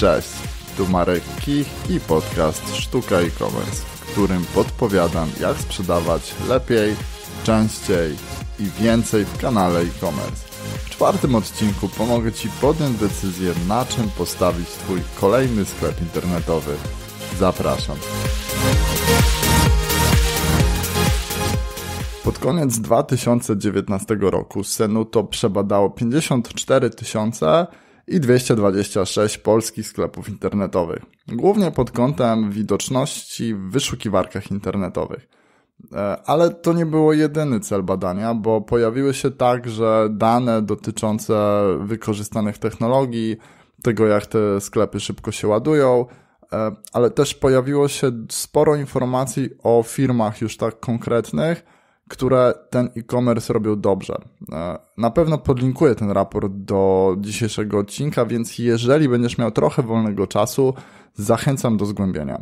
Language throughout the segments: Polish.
Cześć, tu Marek Kich i podcast Sztuka e-commerce, w którym podpowiadam jak sprzedawać lepiej, częściej i więcej w kanale e-commerce. W czwartym odcinku pomogę Ci podjąć decyzję na czym postawić Twój kolejny sklep internetowy. Zapraszam. Pod koniec 2019 roku Senuto przebadało 54 tysiące i 226 polskich sklepów internetowych, głównie pod kątem widoczności w wyszukiwarkach internetowych. E, ale to nie było jedyny cel badania, bo pojawiły się także dane dotyczące wykorzystanych technologii, tego jak te sklepy szybko się ładują, e, ale też pojawiło się sporo informacji o firmach już tak konkretnych, które ten e-commerce robią dobrze. E, na pewno podlinkuję ten raport do dzisiejszego odcinka, więc jeżeli będziesz miał trochę wolnego czasu, zachęcam do zgłębienia.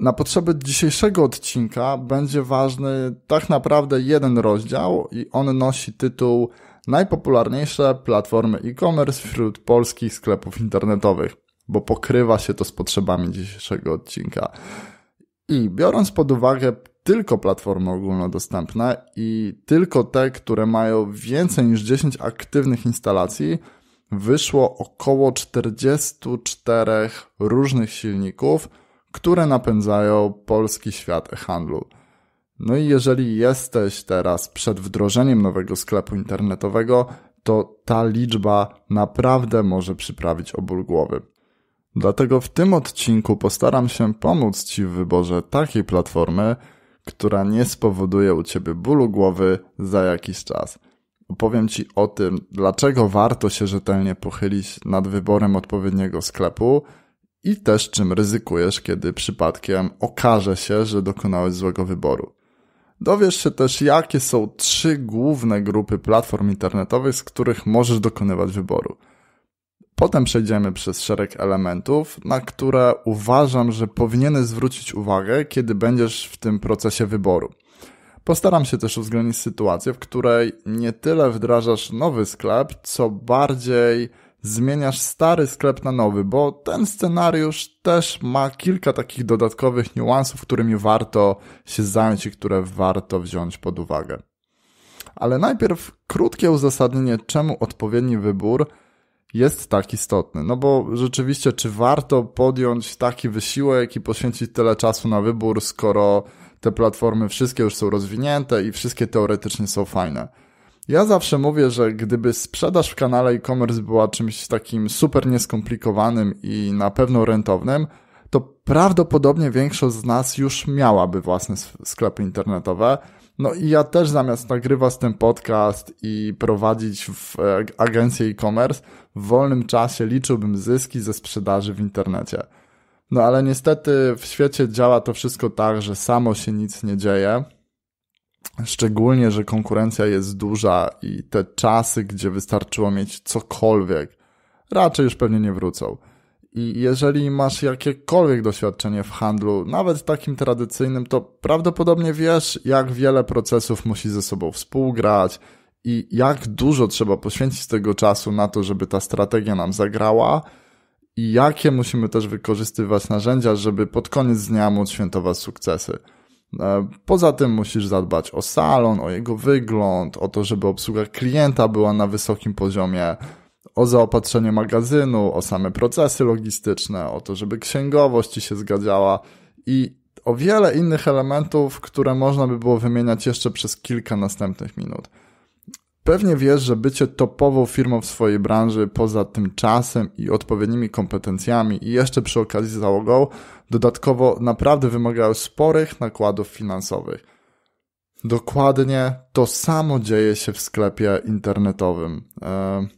Na potrzeby dzisiejszego odcinka będzie ważny tak naprawdę jeden rozdział i on nosi tytuł Najpopularniejsze platformy e-commerce wśród polskich sklepów internetowych, bo pokrywa się to z potrzebami dzisiejszego odcinka. I biorąc pod uwagę tylko platformy ogólnodostępne i tylko te, które mają więcej niż 10 aktywnych instalacji, wyszło około 44 różnych silników, które napędzają polski świat e-handlu. No i jeżeli jesteś teraz przed wdrożeniem nowego sklepu internetowego, to ta liczba naprawdę może przyprawić o ból głowy. Dlatego w tym odcinku postaram się pomóc Ci w wyborze takiej platformy, która nie spowoduje u ciebie bólu głowy za jakiś czas. Opowiem ci o tym, dlaczego warto się rzetelnie pochylić nad wyborem odpowiedniego sklepu i też czym ryzykujesz, kiedy przypadkiem okaże się, że dokonałeś złego wyboru. Dowiesz się też, jakie są trzy główne grupy platform internetowych, z których możesz dokonywać wyboru. Potem przejdziemy przez szereg elementów, na które uważam, że powinieneś zwrócić uwagę, kiedy będziesz w tym procesie wyboru. Postaram się też uwzględnić sytuację, w której nie tyle wdrażasz nowy sklep, co bardziej zmieniasz stary sklep na nowy, bo ten scenariusz też ma kilka takich dodatkowych niuansów, którymi warto się zająć i które warto wziąć pod uwagę. Ale najpierw krótkie uzasadnienie, czemu odpowiedni wybór jest tak istotny. No bo rzeczywiście, czy warto podjąć taki wysiłek i poświęcić tyle czasu na wybór, skoro te platformy wszystkie już są rozwinięte i wszystkie teoretycznie są fajne. Ja zawsze mówię, że gdyby sprzedaż w kanale e-commerce była czymś takim super nieskomplikowanym i na pewno rentownym, to prawdopodobnie większość z nas już miałaby własne sklepy internetowe no i ja też zamiast nagrywać ten podcast i prowadzić w e, agencję e-commerce, w wolnym czasie liczyłbym zyski ze sprzedaży w internecie. No ale niestety w świecie działa to wszystko tak, że samo się nic nie dzieje. Szczególnie, że konkurencja jest duża i te czasy, gdzie wystarczyło mieć cokolwiek, raczej już pewnie nie wrócą. I jeżeli masz jakiekolwiek doświadczenie w handlu, nawet takim tradycyjnym, to prawdopodobnie wiesz, jak wiele procesów musi ze sobą współgrać i jak dużo trzeba poświęcić tego czasu na to, żeby ta strategia nam zagrała i jakie musimy też wykorzystywać narzędzia, żeby pod koniec dnia móc świętować sukcesy. E, poza tym musisz zadbać o salon, o jego wygląd, o to, żeby obsługa klienta była na wysokim poziomie o zaopatrzenie magazynu, o same procesy logistyczne, o to, żeby księgowość ci się zgadzała i o wiele innych elementów, które można by było wymieniać jeszcze przez kilka następnych minut. Pewnie wiesz, że bycie topową firmą w swojej branży poza tym czasem i odpowiednimi kompetencjami i jeszcze przy okazji załogą dodatkowo naprawdę wymagają sporych nakładów finansowych. Dokładnie to samo dzieje się w sklepie internetowym. Yy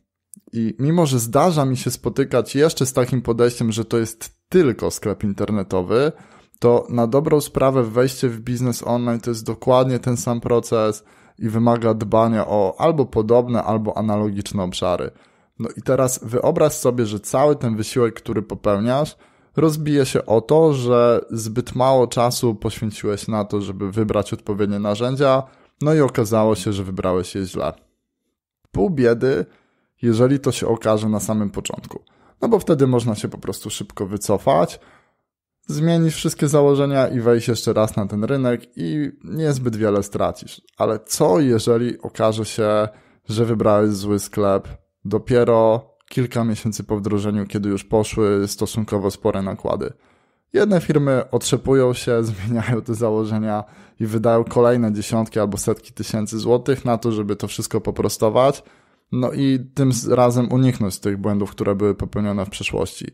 i mimo, że zdarza mi się spotykać jeszcze z takim podejściem, że to jest tylko sklep internetowy, to na dobrą sprawę wejście w biznes online to jest dokładnie ten sam proces i wymaga dbania o albo podobne, albo analogiczne obszary. No i teraz wyobraź sobie, że cały ten wysiłek, który popełniasz, rozbije się o to, że zbyt mało czasu poświęciłeś na to, żeby wybrać odpowiednie narzędzia, no i okazało się, że wybrałeś je źle. Pół biedy jeżeli to się okaże na samym początku. No bo wtedy można się po prostu szybko wycofać, zmienisz wszystkie założenia i wejść jeszcze raz na ten rynek i niezbyt wiele stracisz. Ale co jeżeli okaże się, że wybrałeś zły sklep dopiero kilka miesięcy po wdrożeniu, kiedy już poszły stosunkowo spore nakłady? Jedne firmy otrzepują się, zmieniają te założenia i wydają kolejne dziesiątki albo setki tysięcy złotych na to, żeby to wszystko poprostować – no i tym razem uniknąć tych błędów, które były popełnione w przeszłości.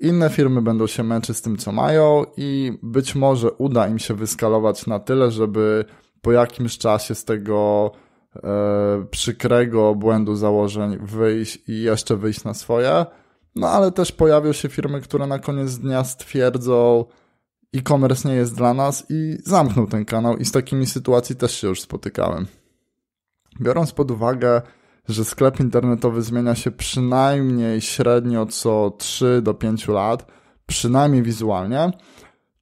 Inne firmy będą się męczyć z tym, co mają, i być może uda im się wyskalować na tyle, żeby po jakimś czasie z tego e, przykrego błędu założeń wyjść i jeszcze wyjść na swoje. No ale też pojawią się firmy, które na koniec dnia stwierdzą, e-commerce nie jest dla nas i zamknął ten kanał, i z takimi sytuacji też się już spotykałem. Biorąc pod uwagę, że sklep internetowy zmienia się przynajmniej średnio co 3 do 5 lat, przynajmniej wizualnie,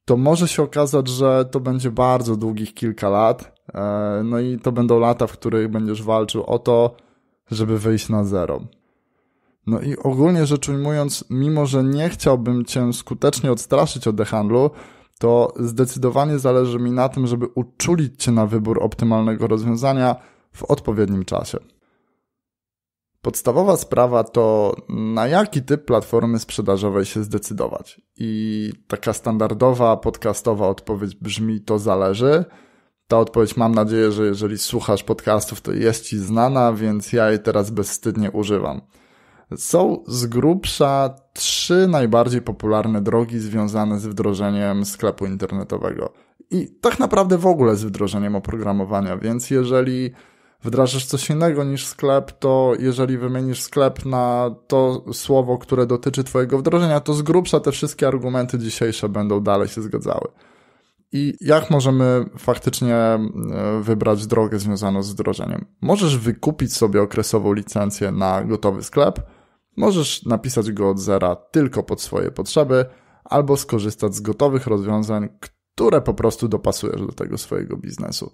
to może się okazać, że to będzie bardzo długich kilka lat. E, no i to będą lata, w których będziesz walczył o to, żeby wyjść na zero. No i ogólnie rzecz ujmując, mimo że nie chciałbym cię skutecznie odstraszyć od handlu, to zdecydowanie zależy mi na tym, żeby uczulić cię na wybór optymalnego rozwiązania w odpowiednim czasie. Podstawowa sprawa to na jaki typ platformy sprzedażowej się zdecydować. I taka standardowa podcastowa odpowiedź brzmi to zależy. Ta odpowiedź mam nadzieję, że jeżeli słuchasz podcastów, to jest ci znana, więc ja jej teraz bezwstydnie używam. Są z grubsza trzy najbardziej popularne drogi związane z wdrożeniem sklepu internetowego. I tak naprawdę w ogóle z wdrożeniem oprogramowania, więc jeżeli wdrażasz coś innego niż sklep, to jeżeli wymienisz sklep na to słowo, które dotyczy Twojego wdrożenia, to z grubsza te wszystkie argumenty dzisiejsze będą dalej się zgadzały. I jak możemy faktycznie e, wybrać drogę związaną z wdrożeniem? Możesz wykupić sobie okresową licencję na gotowy sklep, możesz napisać go od zera tylko pod swoje potrzeby, albo skorzystać z gotowych rozwiązań, które po prostu dopasujesz do tego swojego biznesu.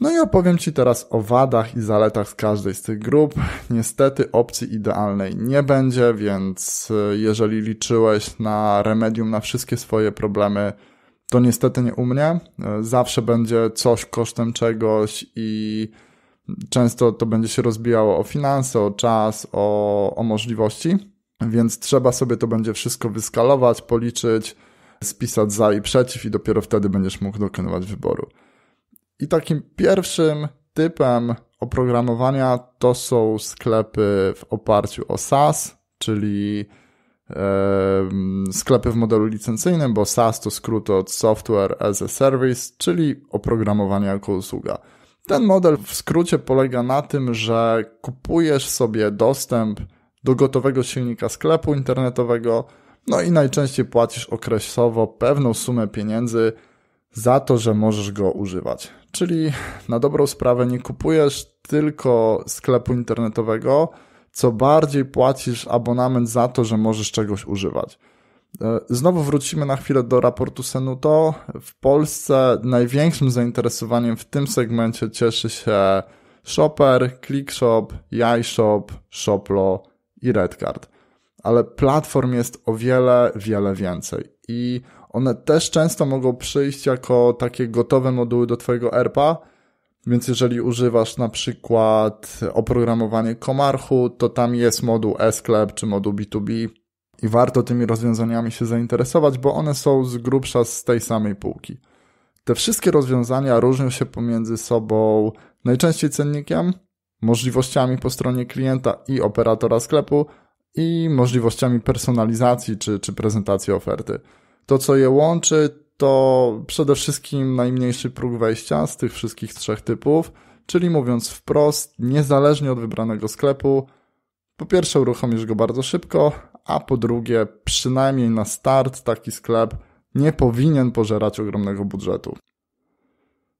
No i opowiem Ci teraz o wadach i zaletach z każdej z tych grup. Niestety opcji idealnej nie będzie, więc e, jeżeli liczyłeś na remedium na wszystkie swoje problemy, to niestety nie u mnie. E, zawsze będzie coś kosztem czegoś i często to będzie się rozbijało o finanse, o czas, o, o możliwości, więc trzeba sobie to będzie wszystko wyskalować, policzyć, spisać za i przeciw i dopiero wtedy będziesz mógł dokonywać wyboru. I takim pierwszym typem oprogramowania to są sklepy w oparciu o SaaS, czyli sklepy w modelu licencyjnym, bo SaaS to skrót od Software as a Service, czyli oprogramowanie jako usługa. Ten model w skrócie polega na tym, że kupujesz sobie dostęp do gotowego silnika sklepu internetowego, no i najczęściej płacisz okresowo pewną sumę pieniędzy za to, że możesz go używać. Czyli na dobrą sprawę nie kupujesz tylko sklepu internetowego, co bardziej płacisz abonament za to, że możesz czegoś używać. E, znowu wrócimy na chwilę do raportu Senuto. W Polsce największym zainteresowaniem w tym segmencie cieszy się Shopper, ClickShop, JaiShop, Shoplo i RedCard. Ale platform jest o wiele, wiele więcej. I one też często mogą przyjść jako takie gotowe moduły do Twojego ERPA, więc jeżeli używasz na przykład oprogramowanie Komarchu, to tam jest moduł e-sklep czy moduł B2B i warto tymi rozwiązaniami się zainteresować, bo one są z grubsza z tej samej półki. Te wszystkie rozwiązania różnią się pomiędzy sobą najczęściej cennikiem, możliwościami po stronie klienta i operatora sklepu i możliwościami personalizacji czy, czy prezentacji oferty. To, co je łączy, to przede wszystkim najmniejszy próg wejścia z tych wszystkich trzech typów, czyli mówiąc wprost, niezależnie od wybranego sklepu, po pierwsze uruchomisz go bardzo szybko, a po drugie, przynajmniej na start taki sklep nie powinien pożerać ogromnego budżetu.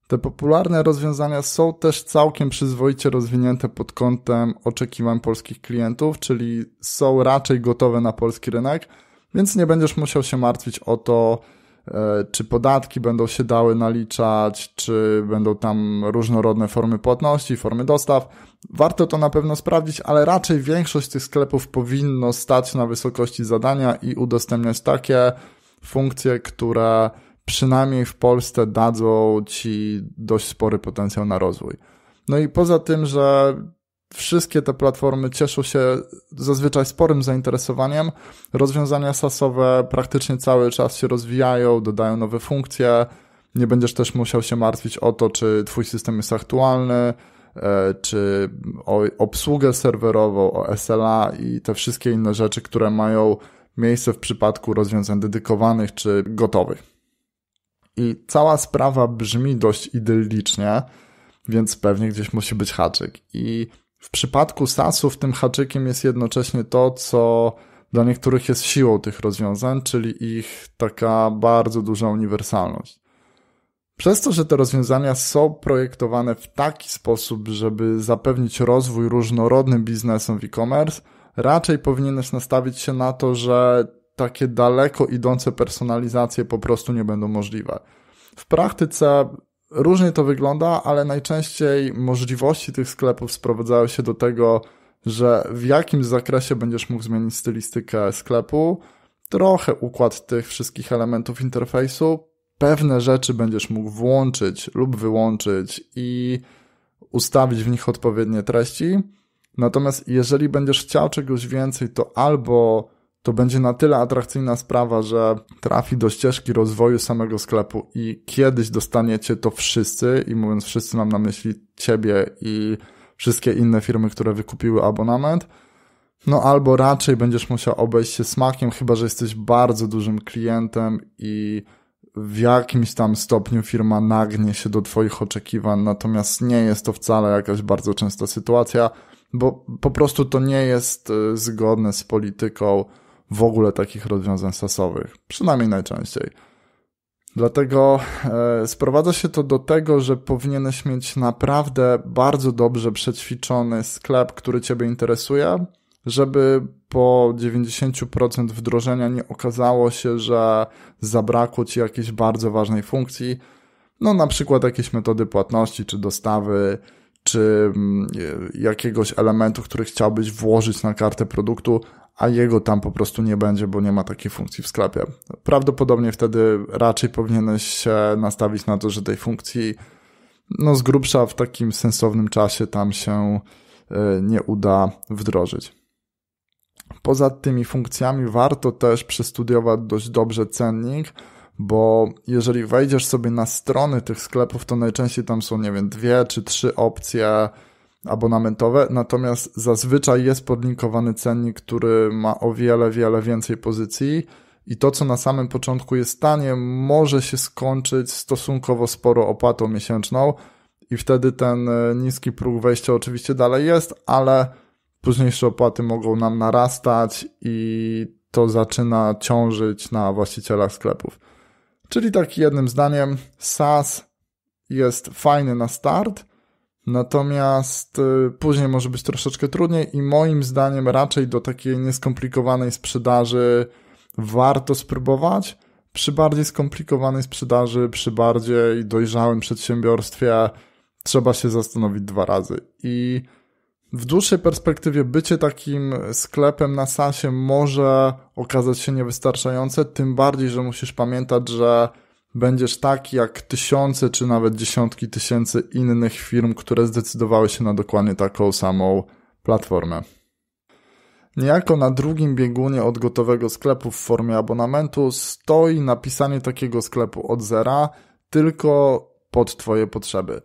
Te popularne rozwiązania są też całkiem przyzwoicie rozwinięte pod kątem oczekiwań polskich klientów, czyli są raczej gotowe na polski rynek więc nie będziesz musiał się martwić o to, e, czy podatki będą się dały naliczać, czy będą tam różnorodne formy płatności, formy dostaw. Warto to na pewno sprawdzić, ale raczej większość tych sklepów powinno stać na wysokości zadania i udostępniać takie funkcje, które przynajmniej w Polsce dadzą ci dość spory potencjał na rozwój. No i poza tym, że wszystkie te platformy cieszą się zazwyczaj sporym zainteresowaniem. Rozwiązania sasowe praktycznie cały czas się rozwijają, dodają nowe funkcje. Nie będziesz też musiał się martwić o to, czy twój system jest aktualny, e, czy o obsługę serwerową, o SLA i te wszystkie inne rzeczy, które mają miejsce w przypadku rozwiązań dedykowanych czy gotowych. I cała sprawa brzmi dość idyllicznie, więc pewnie gdzieś musi być haczyk. I w przypadku SAS-ów tym haczykiem jest jednocześnie to, co dla niektórych jest siłą tych rozwiązań, czyli ich taka bardzo duża uniwersalność. Przez to, że te rozwiązania są projektowane w taki sposób, żeby zapewnić rozwój różnorodnym biznesom w e-commerce, raczej powinieneś nastawić się na to, że takie daleko idące personalizacje po prostu nie będą możliwe. W praktyce Różnie to wygląda, ale najczęściej możliwości tych sklepów sprowadzają się do tego, że w jakim zakresie będziesz mógł zmienić stylistykę sklepu, trochę układ tych wszystkich elementów interfejsu, pewne rzeczy będziesz mógł włączyć lub wyłączyć i ustawić w nich odpowiednie treści. Natomiast jeżeli będziesz chciał czegoś więcej, to albo to będzie na tyle atrakcyjna sprawa, że trafi do ścieżki rozwoju samego sklepu i kiedyś dostaniecie to wszyscy, i mówiąc wszyscy mam na myśli ciebie i wszystkie inne firmy, które wykupiły abonament, no albo raczej będziesz musiał obejść się smakiem, chyba że jesteś bardzo dużym klientem i w jakimś tam stopniu firma nagnie się do Twoich oczekiwań, natomiast nie jest to wcale jakaś bardzo częsta sytuacja, bo po prostu to nie jest y, zgodne z polityką w ogóle takich rozwiązań sasowych, przynajmniej najczęściej. Dlatego e, sprowadza się to do tego, że powinieneś mieć naprawdę bardzo dobrze przećwiczony sklep, który Ciebie interesuje, żeby po 90% wdrożenia nie okazało się, że zabrakło Ci jakiejś bardzo ważnej funkcji, no na przykład jakiejś metody płatności czy dostawy, czy mm, e, jakiegoś elementu, który chciałbyś włożyć na kartę produktu, a jego tam po prostu nie będzie, bo nie ma takiej funkcji w sklepie. Prawdopodobnie wtedy raczej powinieneś się nastawić na to, że tej funkcji no z grubsza w takim sensownym czasie tam się y, nie uda wdrożyć. Poza tymi funkcjami warto też przestudiować dość dobrze cennik, bo jeżeli wejdziesz sobie na strony tych sklepów, to najczęściej tam są, nie wiem, dwie czy trzy opcje abonamentowe, natomiast zazwyczaj jest podlinkowany cennik, który ma o wiele, wiele więcej pozycji i to, co na samym początku jest tanie, może się skończyć stosunkowo sporo opłatą miesięczną i wtedy ten e, niski próg wejścia oczywiście dalej jest, ale późniejsze opłaty mogą nam narastać i to zaczyna ciążyć na właścicielach sklepów. Czyli tak jednym zdaniem, SaaS jest fajny na start, Natomiast y, później może być troszeczkę trudniej i moim zdaniem raczej do takiej nieskomplikowanej sprzedaży warto spróbować. Przy bardziej skomplikowanej sprzedaży, przy bardziej dojrzałym przedsiębiorstwie trzeba się zastanowić dwa razy. I w dłuższej perspektywie bycie takim sklepem na sasie może okazać się niewystarczające, tym bardziej, że musisz pamiętać, że będziesz taki jak tysiące czy nawet dziesiątki tysięcy innych firm, które zdecydowały się na dokładnie taką samą platformę. Niejako na drugim biegunie od gotowego sklepu w formie abonamentu stoi napisanie takiego sklepu od zera, tylko pod Twoje potrzeby.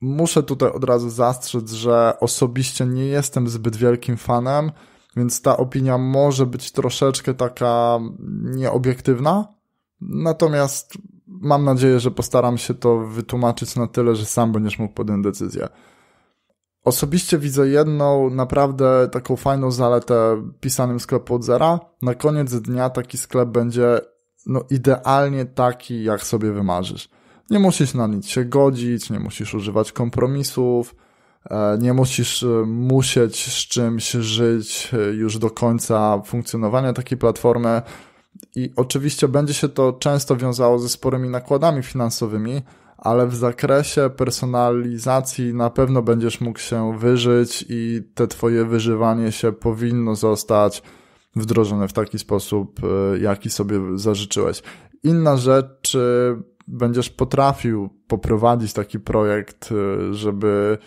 Muszę tutaj od razu zastrzec, że osobiście nie jestem zbyt wielkim fanem, więc ta opinia może być troszeczkę taka nieobiektywna. Natomiast mam nadzieję, że postaram się to wytłumaczyć na tyle, że sam będziesz mógł podjąć decyzję. Osobiście widzę jedną naprawdę taką fajną zaletę pisanym sklepu od zera. Na koniec dnia taki sklep będzie no, idealnie taki, jak sobie wymarzysz. Nie musisz na nic się godzić, nie musisz używać kompromisów, e, nie musisz e, musieć z czymś żyć e, już do końca funkcjonowania takiej platformy. I oczywiście będzie się to często wiązało ze sporymi nakładami finansowymi, ale w zakresie personalizacji na pewno będziesz mógł się wyżyć i te twoje wyżywanie się powinno zostać wdrożone w taki sposób, e, jaki sobie zażyczyłeś. Inna rzecz, czy e, będziesz potrafił poprowadzić taki projekt, e, żeby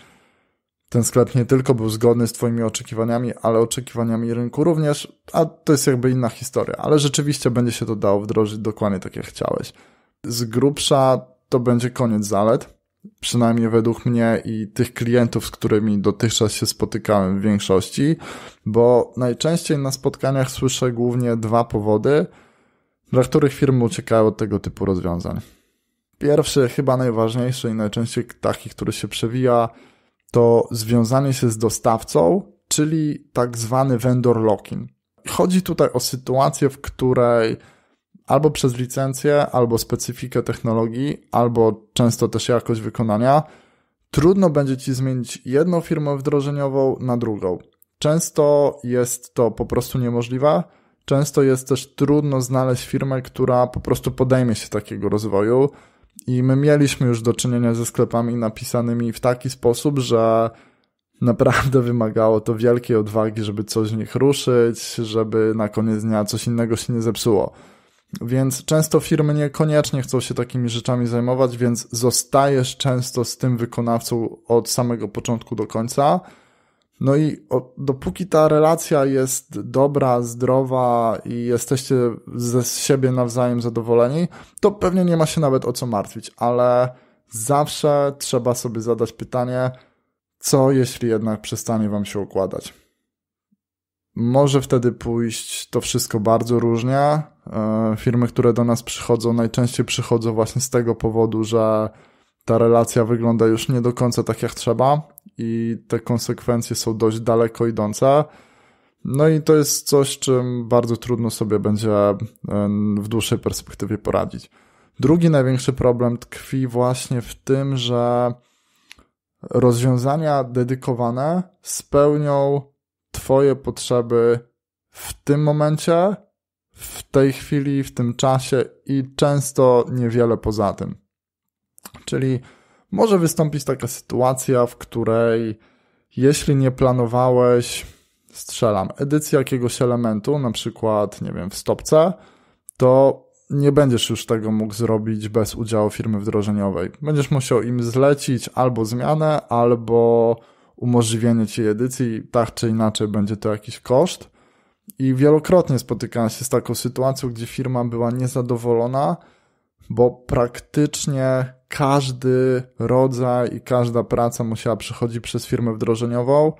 ten sklep nie tylko był zgodny z Twoimi oczekiwaniami, ale oczekiwaniami rynku również, a to jest jakby inna historia, ale rzeczywiście będzie się to dało wdrożyć dokładnie tak jak chciałeś. Z grubsza to będzie koniec zalet, przynajmniej według mnie i tych klientów, z którymi dotychczas się spotykałem w większości, bo najczęściej na spotkaniach słyszę głównie dwa powody, dla których firmy uciekają od tego typu rozwiązań. Pierwszy, chyba najważniejszy i najczęściej taki, który się przewija, to związanie się z dostawcą, czyli tak zwany vendor locking. Chodzi tutaj o sytuację, w której albo przez licencję, albo specyfikę technologii, albo często też jakość wykonania, trudno będzie ci zmienić jedną firmę wdrożeniową na drugą. Często jest to po prostu niemożliwe. Często jest też trudno znaleźć firmę, która po prostu podejmie się takiego rozwoju. I my mieliśmy już do czynienia ze sklepami napisanymi w taki sposób, że naprawdę wymagało to wielkiej odwagi, żeby coś z nich ruszyć, żeby na koniec dnia coś innego się nie zepsuło. Więc często firmy niekoniecznie chcą się takimi rzeczami zajmować, więc zostajesz często z tym wykonawcą od samego początku do końca. No i o, dopóki ta relacja jest dobra, zdrowa i jesteście ze siebie nawzajem zadowoleni, to pewnie nie ma się nawet o co martwić, ale zawsze trzeba sobie zadać pytanie, co jeśli jednak przestanie wam się układać. Może wtedy pójść to wszystko bardzo różnie. E, firmy, które do nas przychodzą, najczęściej przychodzą właśnie z tego powodu, że ta relacja wygląda już nie do końca tak jak trzeba i te konsekwencje są dość daleko idące. No i to jest coś, czym bardzo trudno sobie będzie e, w dłuższej perspektywie poradzić. Drugi największy problem tkwi właśnie w tym, że rozwiązania dedykowane spełnią Twoje potrzeby w tym momencie, w tej chwili, w tym czasie i często niewiele poza tym. Czyli może wystąpić taka sytuacja, w której jeśli nie planowałeś, strzelam, edycji jakiegoś elementu, na przykład, nie wiem, w stopce, to nie będziesz już tego mógł zrobić bez udziału firmy wdrożeniowej. Będziesz musiał im zlecić albo zmianę, albo umożliwienie ci edycji, tak czy inaczej będzie to jakiś koszt. I wielokrotnie spotykałem się z taką sytuacją, gdzie firma była niezadowolona, bo praktycznie każdy rodzaj i każda praca musiała przechodzić przez firmę wdrożeniową,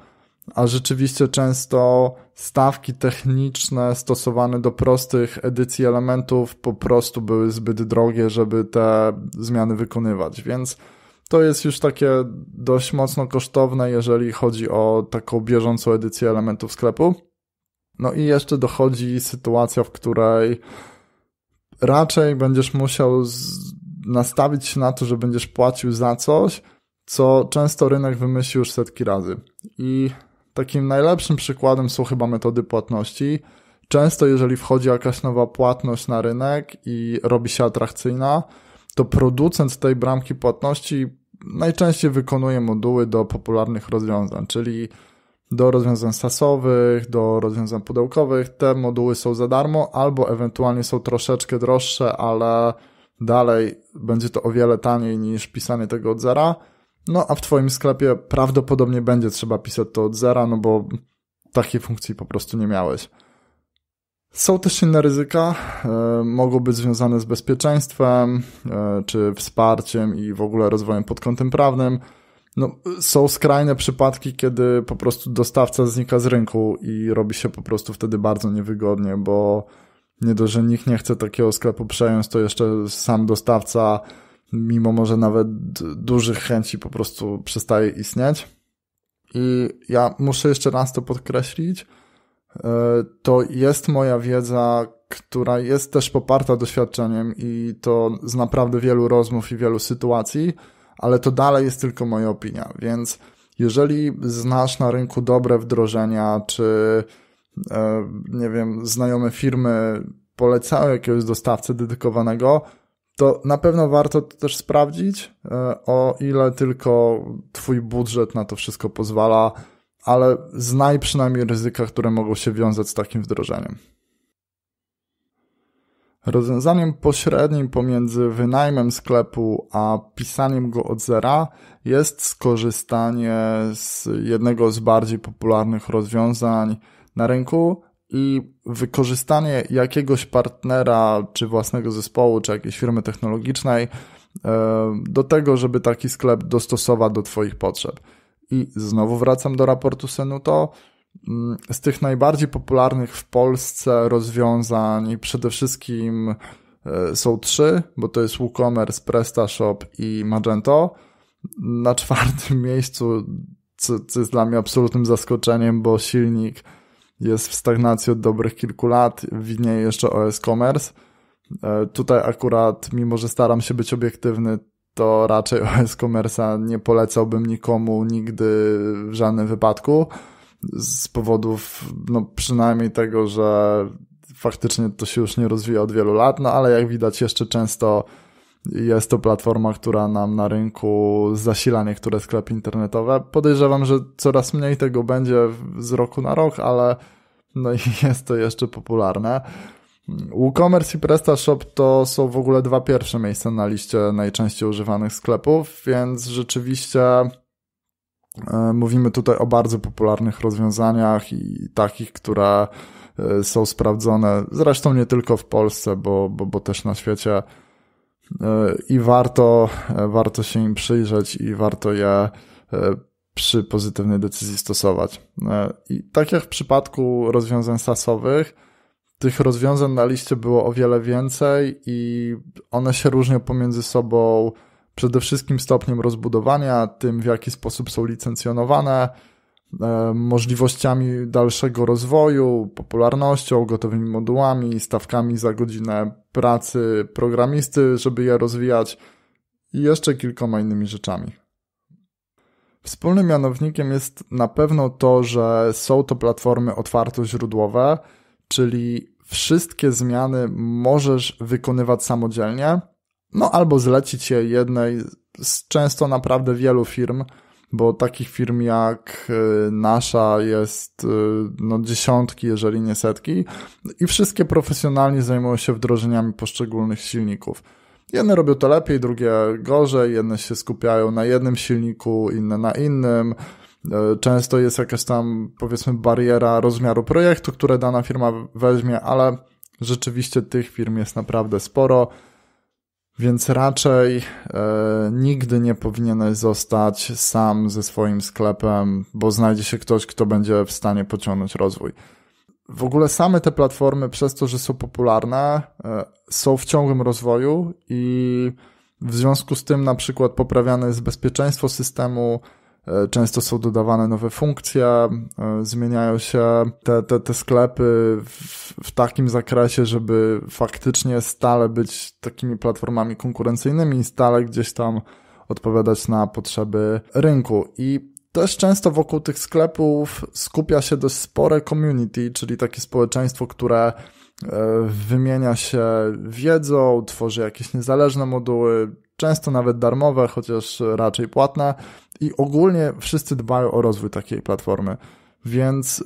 a rzeczywiście często stawki techniczne stosowane do prostych edycji elementów po prostu były zbyt drogie, żeby te zmiany wykonywać, więc to jest już takie dość mocno kosztowne, jeżeli chodzi o taką bieżącą edycję elementów sklepu. No i jeszcze dochodzi sytuacja, w której raczej będziesz musiał nastawić się na to, że będziesz płacił za coś, co często rynek wymyślił już setki razy. I takim najlepszym przykładem są chyba metody płatności. Często, jeżeli wchodzi jakaś nowa płatność na rynek i robi się atrakcyjna, to producent tej bramki płatności najczęściej wykonuje moduły do popularnych rozwiązań, czyli do rozwiązań sasowych, do rozwiązań pudełkowych. Te moduły są za darmo, albo ewentualnie są troszeczkę droższe, ale dalej będzie to o wiele taniej niż pisanie tego od zera. No a w Twoim sklepie prawdopodobnie będzie trzeba pisać to od zera, no bo takiej funkcji po prostu nie miałeś. Są też inne ryzyka, e, mogą być związane z bezpieczeństwem, e, czy wsparciem i w ogóle rozwojem pod kątem prawnym no, są skrajne przypadki, kiedy po prostu dostawca znika z rynku i robi się po prostu wtedy bardzo niewygodnie, bo nie do, że nikt nie chce takiego sklepu przejąć, to jeszcze sam dostawca, mimo może nawet dużych chęci, po prostu przestaje istnieć. I ja muszę jeszcze raz to podkreślić. E, to jest moja wiedza, która jest też poparta doświadczeniem i to z naprawdę wielu rozmów i wielu sytuacji ale to dalej jest tylko moja opinia, więc jeżeli znasz na rynku dobre wdrożenia, czy e, nie wiem, znajome firmy polecają jakiegoś dostawcę dedykowanego, to na pewno warto to też sprawdzić, e, o ile tylko Twój budżet na to wszystko pozwala, ale znaj przynajmniej ryzyka, które mogą się wiązać z takim wdrożeniem. Rozwiązaniem pośrednim pomiędzy wynajmem sklepu a pisaniem go od zera jest skorzystanie z jednego z bardziej popularnych rozwiązań na rynku i wykorzystanie jakiegoś partnera, czy własnego zespołu, czy jakiejś firmy technologicznej e, do tego, żeby taki sklep dostosował do Twoich potrzeb. I znowu wracam do raportu Senuto. Mm, z tych najbardziej popularnych w Polsce rozwiązań przede wszystkim e, są trzy, bo to jest WooCommerce, PrestaShop i Magento. Na czwartym miejscu, co, co jest dla mnie absolutnym zaskoczeniem, bo silnik jest w stagnacji od dobrych kilku lat, widnieje jeszcze OS Commerce. E, tutaj akurat, mimo że staram się być obiektywny, to raczej OS Commerce nie polecałbym nikomu nigdy w żadnym wypadku z powodów, no przynajmniej tego, że faktycznie to się już nie rozwija od wielu lat, no ale jak widać jeszcze często jest to platforma, która nam na rynku zasila niektóre sklepy internetowe. Podejrzewam, że coraz mniej tego będzie z roku na rok, ale no i jest to jeszcze popularne. WooCommerce i PrestaShop to są w ogóle dwa pierwsze miejsca na liście najczęściej używanych sklepów, więc rzeczywiście E, mówimy tutaj o bardzo popularnych rozwiązaniach i takich, które e, są sprawdzone, zresztą nie tylko w Polsce, bo, bo, bo też na świecie e, i warto, warto się im przyjrzeć i warto je przy pozytywnej decyzji stosować. I tak jak w przypadku rozwiązań sasowych, tych rozwiązań na liście było o wiele więcej i one się różnią pomiędzy sobą przede wszystkim stopniem rozbudowania, tym w jaki sposób są licencjonowane, e, możliwościami dalszego rozwoju, popularnością, gotowymi modułami, stawkami za godzinę pracy programisty, żeby je rozwijać i jeszcze kilkoma innymi rzeczami. Wspólnym mianownikiem jest na pewno to, że są to platformy otwarto-źródłowe, czyli wszystkie zmiany możesz wykonywać samodzielnie no albo zlecić je jednej z często naprawdę wielu firm, bo takich firm jak y, nasza jest y, no, dziesiątki, jeżeli nie setki, i wszystkie profesjonalnie zajmują się wdrożeniami poszczególnych silników. Jedne robią to lepiej, drugie gorzej, jedne się skupiają na jednym silniku, inne na innym. Y, często jest jakaś tam, powiedzmy, bariera rozmiaru projektu, które dana firma weźmie, ale rzeczywiście tych firm jest naprawdę sporo. Więc raczej e, nigdy nie powinieneś zostać sam ze swoim sklepem, bo znajdzie się ktoś, kto będzie w stanie pociągnąć rozwój. W ogóle same te platformy, przez to, że są popularne, e, są w ciągłym rozwoju i w związku z tym na przykład poprawiane jest bezpieczeństwo systemu, E, często są dodawane nowe funkcje, e, zmieniają się te, te, te sklepy w, w takim zakresie, żeby faktycznie stale być takimi platformami konkurencyjnymi, i stale gdzieś tam odpowiadać na potrzeby rynku. I też często wokół tych sklepów skupia się dość spore community, czyli takie społeczeństwo, które e, wymienia się wiedzą, tworzy jakieś niezależne moduły, często nawet darmowe, chociaż raczej płatne i ogólnie wszyscy dbają o rozwój takiej platformy. Więc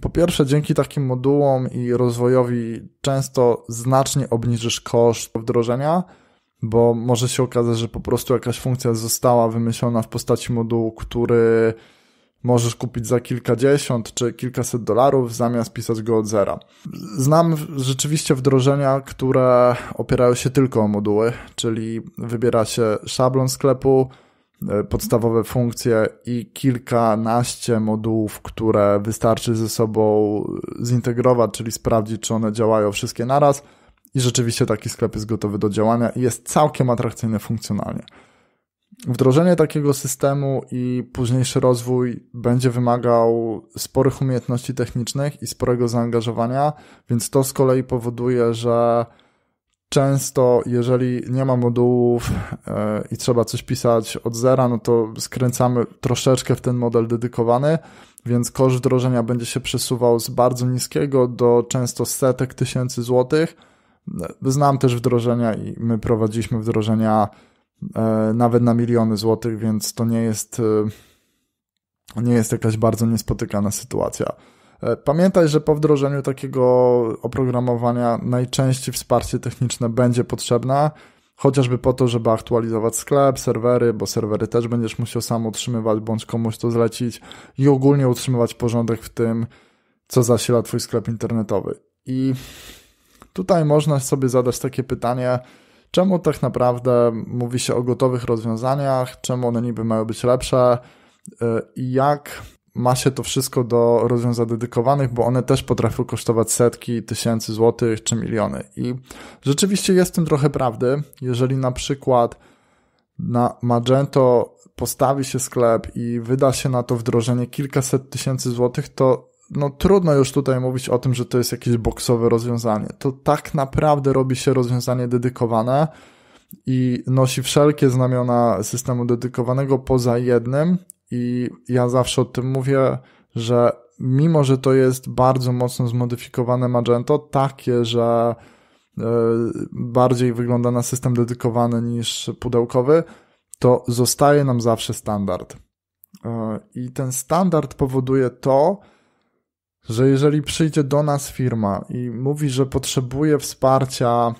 po pierwsze, dzięki takim modułom i rozwojowi często znacznie obniżysz koszt wdrożenia, bo może się okazać, że po prostu jakaś funkcja została wymyślona w postaci modułu, który możesz kupić za kilkadziesiąt czy kilkaset dolarów zamiast pisać go od zera. Znam rzeczywiście wdrożenia, które opierają się tylko o moduły, czyli wybiera się szablon sklepu, E, podstawowe funkcje i kilkanaście modułów, które wystarczy ze sobą zintegrować, czyli sprawdzić, czy one działają wszystkie naraz. I rzeczywiście taki sklep jest gotowy do działania i jest całkiem atrakcyjny funkcjonalnie. Wdrożenie takiego systemu i późniejszy rozwój będzie wymagał sporych umiejętności technicznych i sporego zaangażowania, więc to z kolei powoduje, że często, jeżeli nie ma modułów e, i trzeba coś pisać od zera, no to skręcamy troszeczkę w ten model dedykowany, więc koszt wdrożenia będzie się przesuwał z bardzo niskiego do często setek tysięcy złotych. Znam też wdrożenia i my prowadziliśmy wdrożenia e, nawet na miliony złotych, więc to nie jest, e, nie jest jakaś bardzo niespotykana sytuacja. E, pamiętaj, że po wdrożeniu takiego oprogramowania najczęściej wsparcie techniczne będzie potrzebne, chociażby po to, żeby aktualizować sklep, serwery, bo serwery też będziesz musiał sam utrzymywać bądź komuś to zlecić i ogólnie utrzymywać porządek w tym, co zasila Twój sklep internetowy. I tutaj można sobie zadać takie pytanie, czemu tak naprawdę mówi się o gotowych rozwiązaniach, czemu one niby mają być lepsze e, i jak ma się to wszystko do rozwiązań dedykowanych, bo one też potrafią kosztować setki tysięcy złotych czy miliony. I rzeczywiście jest w tym trochę prawdy. Jeżeli na przykład na Magento postawi się sklep i wyda się na to wdrożenie kilkaset tysięcy złotych, to no trudno już tutaj mówić o tym, że to jest jakieś boksowe rozwiązanie. To tak naprawdę robi się rozwiązanie dedykowane i nosi wszelkie znamiona systemu dedykowanego poza jednym, i ja zawsze o tym mówię, że mimo, że to jest bardzo mocno zmodyfikowane Magento, takie, że e, bardziej wygląda na system dedykowany niż pudełkowy, to zostaje nam zawsze standard. E, I ten standard powoduje to, że jeżeli przyjdzie do nas firma i mówi, że potrzebuje wsparcia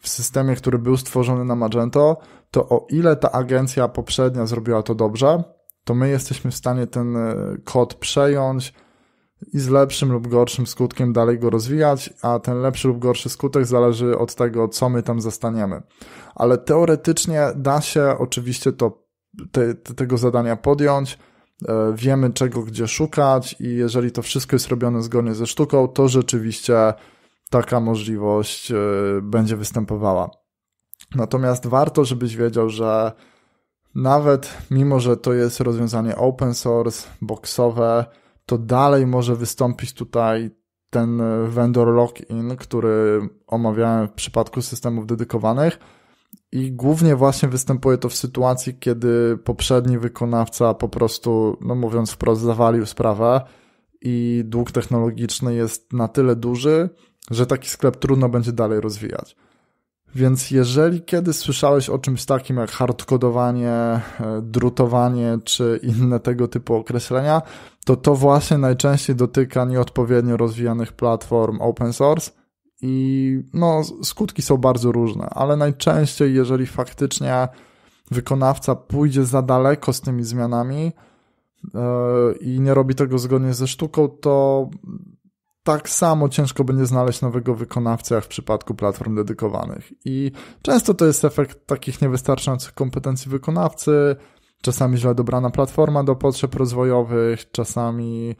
w systemie, który był stworzony na Magento, to o ile ta agencja poprzednia zrobiła to dobrze, to my jesteśmy w stanie ten e, kod przejąć i z lepszym lub gorszym skutkiem dalej go rozwijać, a ten lepszy lub gorszy skutek zależy od tego, co my tam zastaniemy. Ale teoretycznie da się oczywiście to, te, tego zadania podjąć, e, wiemy czego gdzie szukać i jeżeli to wszystko jest robione zgodnie ze sztuką, to rzeczywiście taka możliwość e, będzie występowała. Natomiast warto, żebyś wiedział, że nawet mimo, że to jest rozwiązanie open source, boxowe, to dalej może wystąpić tutaj ten vendor lock-in, który omawiałem w przypadku systemów dedykowanych. I głównie właśnie występuje to w sytuacji, kiedy poprzedni wykonawca po prostu, no mówiąc wprost, zawalił sprawę i dług technologiczny jest na tyle duży, że taki sklep trudno będzie dalej rozwijać. Więc jeżeli kiedyś słyszałeś o czymś takim jak hardkodowanie, e, drutowanie czy inne tego typu określenia, to to właśnie najczęściej dotyka nieodpowiednio rozwijanych platform open source i no, skutki są bardzo różne, ale najczęściej jeżeli faktycznie wykonawca pójdzie za daleko z tymi zmianami, e, i nie robi tego zgodnie ze sztuką, to tak samo ciężko będzie znaleźć nowego wykonawcę jak w przypadku platform dedykowanych. I często to jest efekt takich niewystarczających kompetencji wykonawcy, czasami źle dobrana platforma do potrzeb rozwojowych, czasami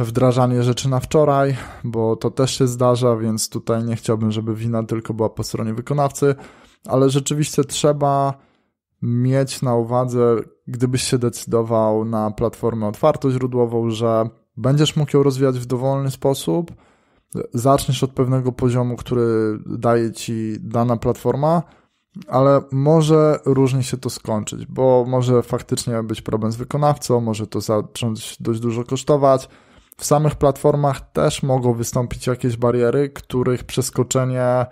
wdrażanie rzeczy na wczoraj, bo to też się zdarza, więc tutaj nie chciałbym, żeby wina tylko była po stronie wykonawcy, ale rzeczywiście trzeba mieć na uwadze, gdybyś się decydował na platformę źródłową, że Będziesz mógł ją rozwijać w dowolny sposób. Zaczniesz od pewnego poziomu, który daje ci dana platforma, ale może różnie się to skończyć, bo może faktycznie być problem z wykonawcą, może to zacząć dość dużo kosztować. W samych platformach też mogą wystąpić jakieś bariery, których przeskoczenie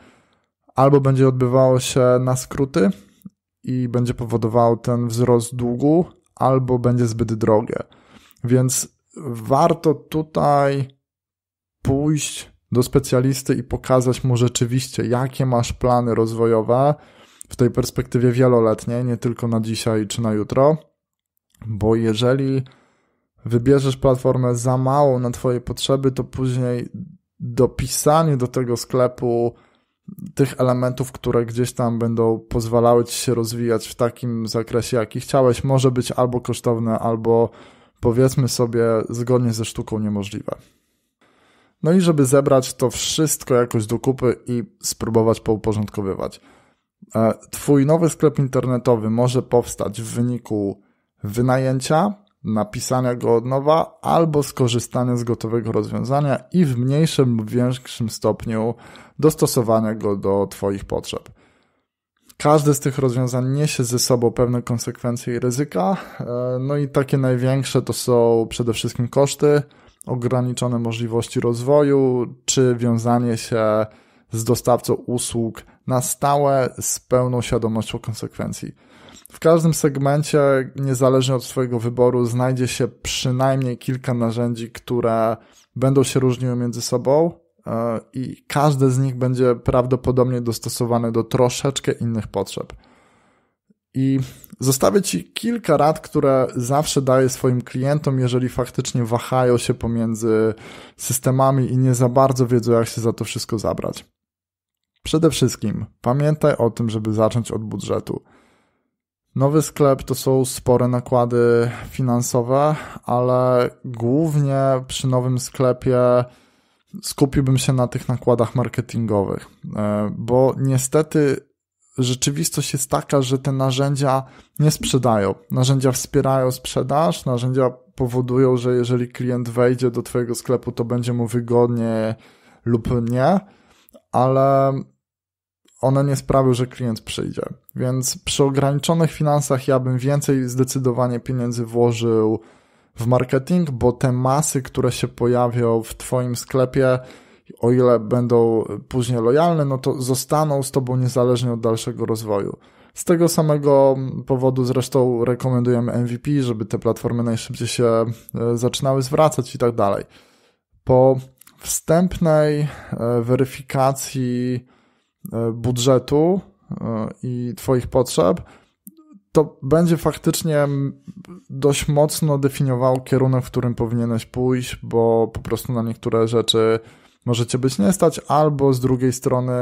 albo będzie odbywało się na skróty i będzie powodowało ten wzrost długu, albo będzie zbyt drogie. Więc warto tutaj pójść do specjalisty i pokazać mu rzeczywiście, jakie masz plany rozwojowe w tej perspektywie wieloletniej, nie tylko na dzisiaj czy na jutro, bo jeżeli wybierzesz platformę za małą na Twoje potrzeby, to później dopisanie do tego sklepu tych elementów, które gdzieś tam będą pozwalały Ci się rozwijać w takim zakresie, jaki chciałeś, może być albo kosztowne, albo powiedzmy sobie, zgodnie ze sztuką niemożliwe. No i żeby zebrać to wszystko jakoś do kupy i spróbować pouporządkowywać. E, twój nowy sklep internetowy może powstać w wyniku wynajęcia, napisania go od nowa albo skorzystania z gotowego rozwiązania i w mniejszym lub większym stopniu dostosowania go do Twoich potrzeb. Każde z tych rozwiązań niesie ze sobą pewne konsekwencje i ryzyka. E, no i takie największe to są przede wszystkim koszty, ograniczone możliwości rozwoju, czy wiązanie się z dostawcą usług na stałe z pełną świadomością konsekwencji. W każdym segmencie, niezależnie od swojego wyboru, znajdzie się przynajmniej kilka narzędzi, które będą się różniły między sobą, E, i każde z nich będzie prawdopodobnie dostosowane do troszeczkę innych potrzeb. I zostawię Ci kilka rad, które zawsze daję swoim klientom, jeżeli faktycznie wahają się pomiędzy systemami i nie za bardzo wiedzą, jak się za to wszystko zabrać. Przede wszystkim pamiętaj o tym, żeby zacząć od budżetu. Nowy sklep to są spore nakłady finansowe, ale głównie przy nowym sklepie skupiłbym się na tych nakładach marketingowych, e, bo niestety rzeczywistość jest taka, że te narzędzia nie sprzedają. Narzędzia wspierają sprzedaż, narzędzia powodują, że jeżeli klient wejdzie do Twojego sklepu, to będzie mu wygodnie lub nie, ale one nie sprawią, że klient przyjdzie. Więc przy ograniczonych finansach ja bym więcej zdecydowanie pieniędzy włożył w marketing, bo te masy, które się pojawią w Twoim sklepie, o ile będą później lojalne, no to zostaną z Tobą niezależnie od dalszego rozwoju. Z tego samego powodu zresztą rekomendujemy MVP, żeby te platformy najszybciej się e, zaczynały zwracać i tak dalej. Po wstępnej e, weryfikacji e, budżetu i Twoich potrzeb, to będzie faktycznie dość mocno definiowało kierunek, w którym powinieneś pójść, bo po prostu na niektóre rzeczy możecie być nie stać, albo z drugiej strony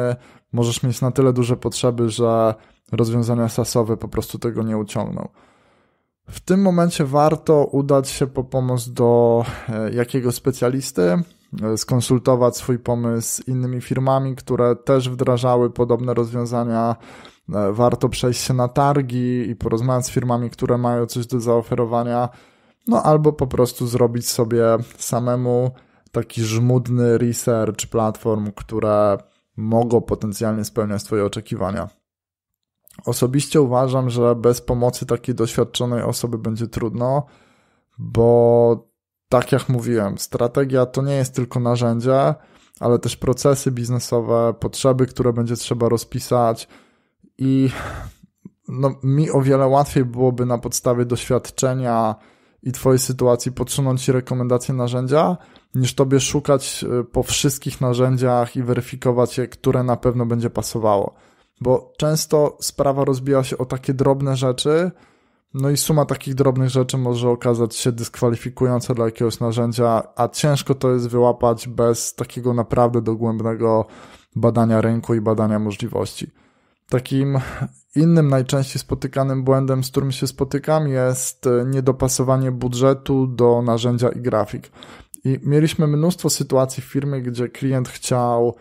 możesz mieć na tyle duże potrzeby, że rozwiązania sasowe po prostu tego nie uciągną. W tym momencie warto udać się po pomoc do e, jakiego specjalisty, e, skonsultować swój pomysł z innymi firmami, które też wdrażały podobne rozwiązania E, warto przejść się na targi i porozmawiać z firmami, które mają coś do zaoferowania, no albo po prostu zrobić sobie samemu taki żmudny research platform, które mogą potencjalnie spełniać Twoje oczekiwania. Osobiście uważam, że bez pomocy takiej doświadczonej osoby będzie trudno, bo tak jak mówiłem, strategia to nie jest tylko narzędzie, ale też procesy biznesowe, potrzeby, które będzie trzeba rozpisać, i no, mi o wiele łatwiej byłoby na podstawie doświadczenia i Twojej sytuacji podsunąć Ci rekomendacje narzędzia, niż Tobie szukać y, po wszystkich narzędziach i weryfikować je, które na pewno będzie pasowało. Bo często sprawa rozbija się o takie drobne rzeczy, no i suma takich drobnych rzeczy może okazać się dyskwalifikująca dla jakiegoś narzędzia, a ciężko to jest wyłapać bez takiego naprawdę dogłębnego badania rynku i badania możliwości. Takim innym najczęściej spotykanym błędem, z którym się spotykam, jest e, niedopasowanie budżetu do narzędzia i grafik. I mieliśmy mnóstwo sytuacji w firmie, gdzie klient chciał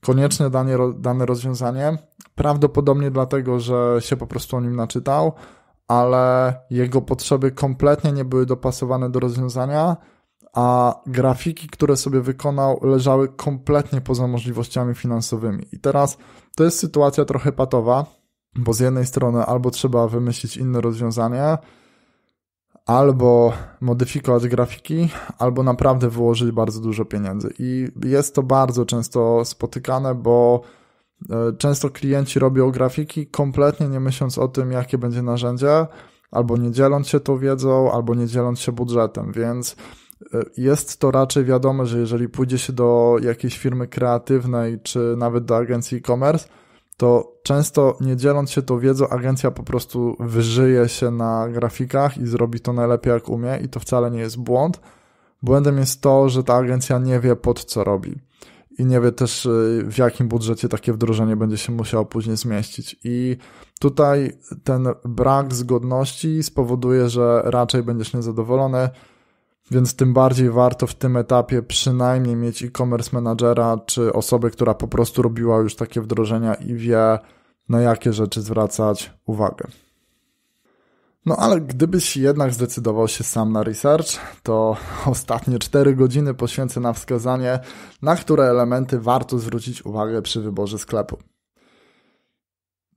koniecznie dane, dane rozwiązanie, prawdopodobnie dlatego, że się po prostu o nim naczytał, ale jego potrzeby kompletnie nie były dopasowane do rozwiązania, a grafiki, które sobie wykonał, leżały kompletnie poza możliwościami finansowymi. I teraz to jest sytuacja trochę patowa, bo z jednej strony albo trzeba wymyślić inne rozwiązanie, albo modyfikować grafiki, albo naprawdę wyłożyć bardzo dużo pieniędzy. I jest to bardzo często spotykane, bo e, często klienci robią grafiki kompletnie nie myśląc o tym, jakie będzie narzędzie, albo nie dzieląc się tą wiedzą, albo nie dzieląc się budżetem, więc jest to raczej wiadome, że jeżeli pójdzie się do jakiejś firmy kreatywnej, czy nawet do agencji e-commerce, to często nie dzieląc się tą wiedzą, agencja po prostu wyżyje się na grafikach i zrobi to najlepiej jak umie, i to wcale nie jest błąd. Błędem jest to, że ta agencja nie wie pod co robi i nie wie też y, w jakim budżecie takie wdrożenie będzie się musiało później zmieścić. I tutaj ten brak zgodności spowoduje, że raczej będziesz niezadowolony, więc tym bardziej warto w tym etapie przynajmniej mieć e-commerce managera czy osobę, która po prostu robiła już takie wdrożenia i wie, na jakie rzeczy zwracać uwagę. No ale gdybyś jednak zdecydował się sam na research, to ostatnie 4 godziny poświęcę na wskazanie, na które elementy warto zwrócić uwagę przy wyborze sklepu.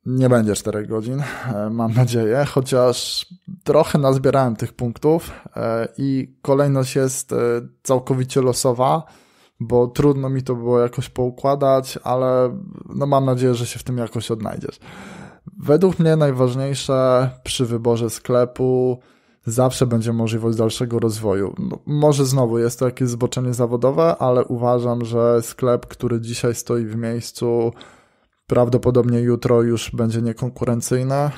Nie będzie 4 godzin, e, mam nadzieję, chociaż trochę nazbierałem tych punktów e, i kolejność jest e, całkowicie losowa, bo trudno mi to było jakoś poukładać, ale no mam nadzieję, że się w tym jakoś odnajdziesz. Według mnie najważniejsze przy wyborze sklepu zawsze będzie możliwość dalszego rozwoju. No, może znowu jest to jakieś zboczenie zawodowe, ale uważam, że sklep, który dzisiaj stoi w miejscu, prawdopodobnie jutro już będzie niekonkurencyjna.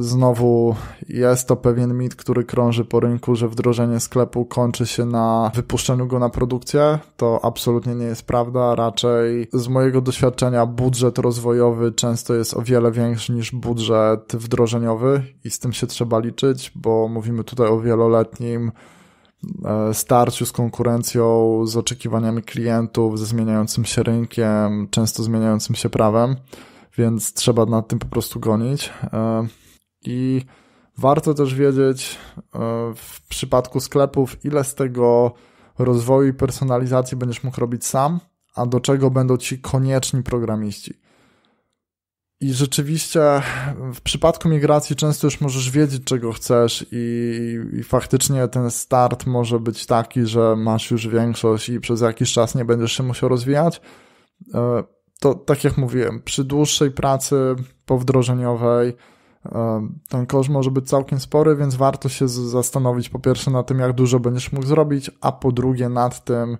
Znowu jest to pewien mit, który krąży po rynku, że wdrożenie sklepu kończy się na wypuszczeniu go na produkcję. To absolutnie nie jest prawda. Raczej z mojego doświadczenia budżet rozwojowy często jest o wiele większy niż budżet wdrożeniowy i z tym się trzeba liczyć, bo mówimy tutaj o wieloletnim E, starciu z konkurencją, z oczekiwaniami klientów, ze zmieniającym się rynkiem, często zmieniającym się prawem, więc trzeba nad tym po prostu gonić. E, I warto też wiedzieć e, w przypadku sklepów, ile z tego rozwoju i personalizacji będziesz mógł robić sam, a do czego będą ci konieczni programiści. I rzeczywiście w przypadku migracji często już możesz wiedzieć, czego chcesz, i, i, faktycznie ten start może być taki, że masz już większość i przez jakiś czas nie będziesz się musiał rozwijać. E, to tak jak mówiłem, przy dłuższej pracy powdrożeniowej e, ten koszt może być całkiem spory, więc warto się zastanowić po pierwsze na tym, jak dużo będziesz mógł zrobić, a po drugie nad tym,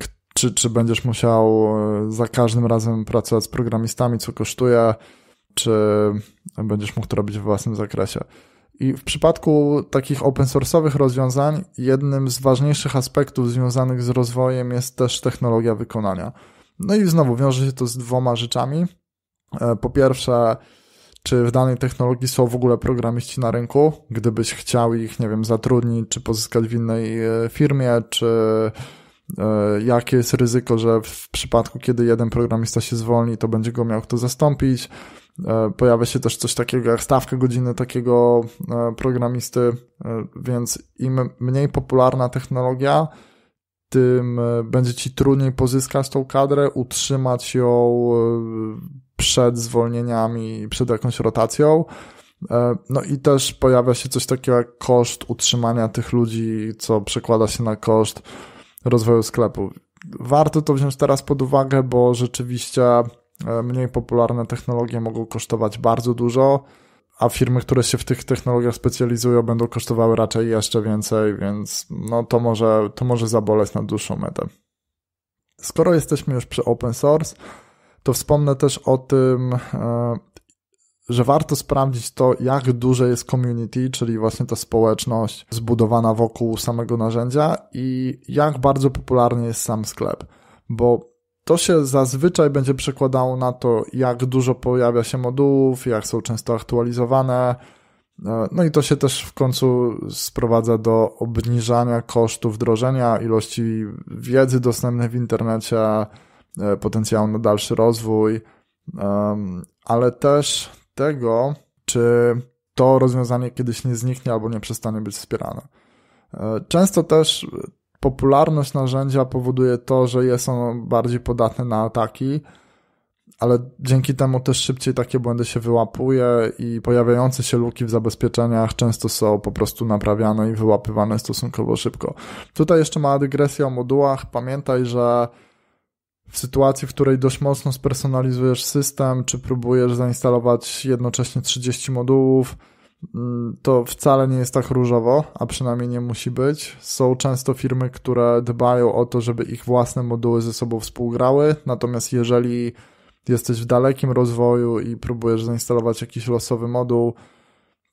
kto czy, czy będziesz musiał e, za każdym razem pracować z programistami, co kosztuje, czy będziesz mógł to robić w własnym zakresie. I w przypadku takich open source'owych rozwiązań, jednym z ważniejszych aspektów związanych z rozwojem jest też technologia wykonania. No i znowu wiąże się to z dwoma rzeczami. E, po pierwsze, czy w danej technologii są w ogóle programiści na rynku? Gdybyś chciał ich, nie wiem, zatrudnić, czy pozyskać w innej e, firmie, czy E, jakie jest ryzyko, że w przypadku, kiedy jeden programista się zwolni, to będzie go miał kto zastąpić. E, pojawia się też coś takiego jak stawka godziny takiego e, programisty, więc im mniej popularna technologia, tym będzie ci trudniej pozyskać tą kadrę, utrzymać ją przed zwolnieniami, przed jakąś rotacją. No i też pojawia się coś takiego jak koszt utrzymania tych ludzi, co przekłada się na koszt rozwoju sklepu. Warto to wziąć teraz pod uwagę, bo rzeczywiście e, mniej popularne technologie mogą kosztować bardzo dużo, a firmy, które się w tych technologiach specjalizują, będą kosztowały raczej jeszcze więcej, więc no to może, to może zaboleć na dłuższą metę. Skoro jesteśmy już przy open source, to wspomnę też o tym, e, że warto sprawdzić to, jak duże jest community, czyli właśnie ta społeczność zbudowana wokół samego narzędzia i jak bardzo popularny jest sam sklep, bo to się zazwyczaj będzie przekładało na to, jak dużo pojawia się modułów, jak są często aktualizowane. E, no i to się też w końcu sprowadza do obniżania kosztów wdrożenia, ilości wiedzy dostępnej w internecie, e, potencjału na dalszy rozwój, ale też tego, czy to rozwiązanie kiedyś nie zniknie albo nie przestanie być wspierane. E, często też popularność narzędzia powoduje to, że jest ono bardziej podatne na ataki, ale dzięki temu też szybciej takie błędy się wyłapuje i pojawiające się luki w zabezpieczeniach często są po prostu naprawiane i wyłapywane stosunkowo szybko. Tutaj jeszcze mała dygresja o modułach. Pamiętaj, że w sytuacji, w której dość mocno spersonalizujesz system, czy próbujesz zainstalować jednocześnie 30 modułów, mm, to wcale nie jest tak różowo, a przynajmniej nie musi być. Są często firmy, które dbają o to, żeby ich własne moduły ze sobą współgrały, natomiast jeżeli jesteś w dalekim rozwoju i próbujesz zainstalować jakiś losowy moduł,